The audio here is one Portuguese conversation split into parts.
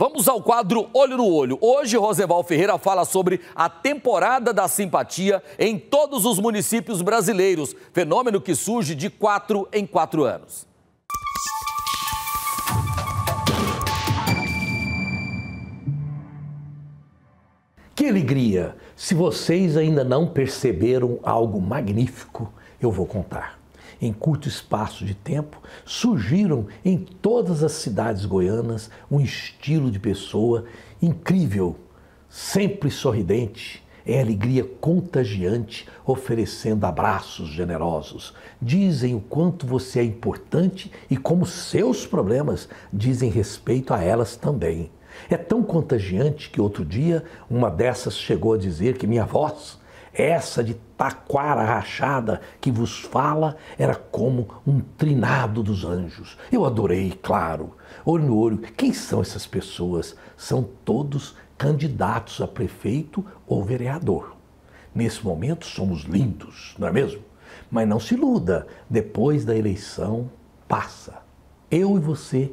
Vamos ao quadro Olho no Olho. Hoje, Roseval Ferreira fala sobre a temporada da simpatia em todos os municípios brasileiros, fenômeno que surge de quatro em quatro anos. Que alegria! Se vocês ainda não perceberam algo magnífico, eu vou contar em curto espaço de tempo, surgiram em todas as cidades goianas um estilo de pessoa incrível, sempre sorridente, em alegria contagiante, oferecendo abraços generosos. Dizem o quanto você é importante e como seus problemas dizem respeito a elas também. É tão contagiante que outro dia uma dessas chegou a dizer que minha voz essa de taquara rachada que vos fala era como um trinado dos anjos. Eu adorei, claro. Olho no olho, quem são essas pessoas? São todos candidatos a prefeito ou vereador. Nesse momento somos lindos, não é mesmo? Mas não se iluda, depois da eleição passa. Eu e você,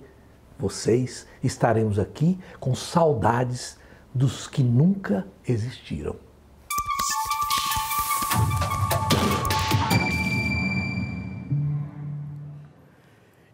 vocês, estaremos aqui com saudades dos que nunca existiram.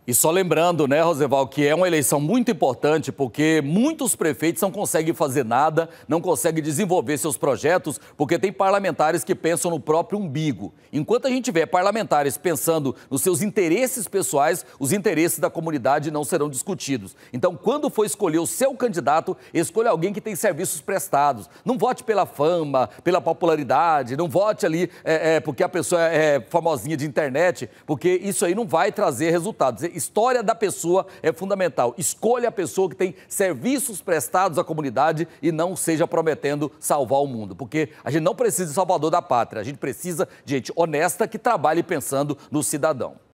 E só lembrando, né, Roseval, que é uma eleição muito importante porque muitos prefeitos não conseguem fazer nada, não conseguem desenvolver seus projetos, porque tem parlamentares que pensam no próprio umbigo. Enquanto a gente tiver parlamentares pensando nos seus interesses pessoais, os interesses da comunidade não serão discutidos. Então, quando for escolher o seu candidato, escolha alguém que tem serviços prestados. Não vote pela fama, pela popularidade, não vote ali é, é, porque a pessoa é, é famosinha de internet, porque isso aí não vai trazer resultados história da pessoa é fundamental. Escolha a pessoa que tem serviços prestados à comunidade e não seja prometendo salvar o mundo, porque a gente não precisa de salvador da pátria, a gente precisa de gente honesta que trabalhe pensando no cidadão.